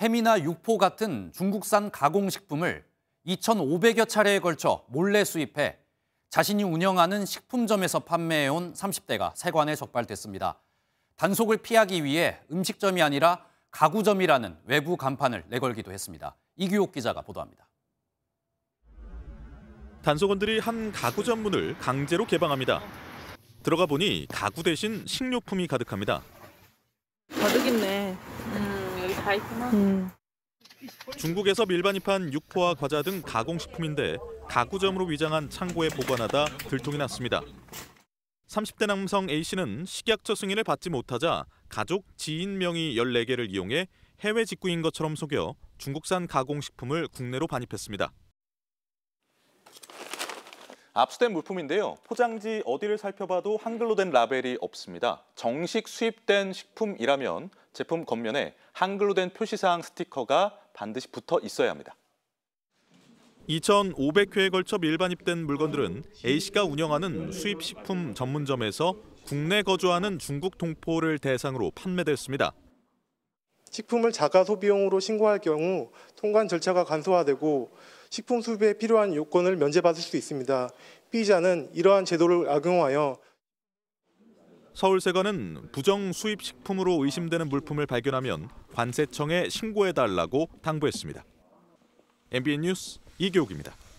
햄이나 육포 같은 중국산 가공식품을 2,500여 차례에 걸쳐 몰래 수입해 자신이 운영하는 식품점에서 판매해온 30대가 세관에 적발됐습니다. 단속을 피하기 위해 음식점이 아니라 가구점이라는 외부 간판을 내걸기도 했습니다. 이규옥 기자가 보도합니다. 단속원들이 한 가구점 문을 강제로 개방합니다. 들어가 보니 가구 대신 식료품이 가득합니다. 가득 있네. 음. 다 있구나. 음. 중국에서 밀반입한 육포와 과자 등 가공식품인데 가구점으로 위장한 창고에 보관하다 들통이 났습니다. 30대 남성 A씨는 식약처 승인을 받지 못하자 가족, 지인 명의 14개를 이용해 해외 직구인 것처럼 속여 중국산 가공식품을 국내로 반입했습니다. 압수된 물품인데요. 포장지 어디를 살펴봐도 한글로 된 라벨이 없습니다. 정식 수입된 식품이라면 제품 겉면에 한글로 된 표시사항 스티커가 반드시 붙어 있어야 합니다. 2,500회에 걸쳐 밀반입된 물건들은 A씨가 운영하는 수입식품 전문점에서 국내 거주하는 중국 동포를 대상으로 판매됐습니다. 식품을 자가 소비용으로 신고할 경우 통관 절차가 간소화되고 식품 수입에 필요한 요건을 면제받을 수 있습니다. 피의자는 이러한 제도를 악용하여 서울세관은 부정 수입 식품으로 의심되는 물품을 발견하면 관세청에 신고해달라고 당부했습니다. MBN 뉴스 이교욱입니다.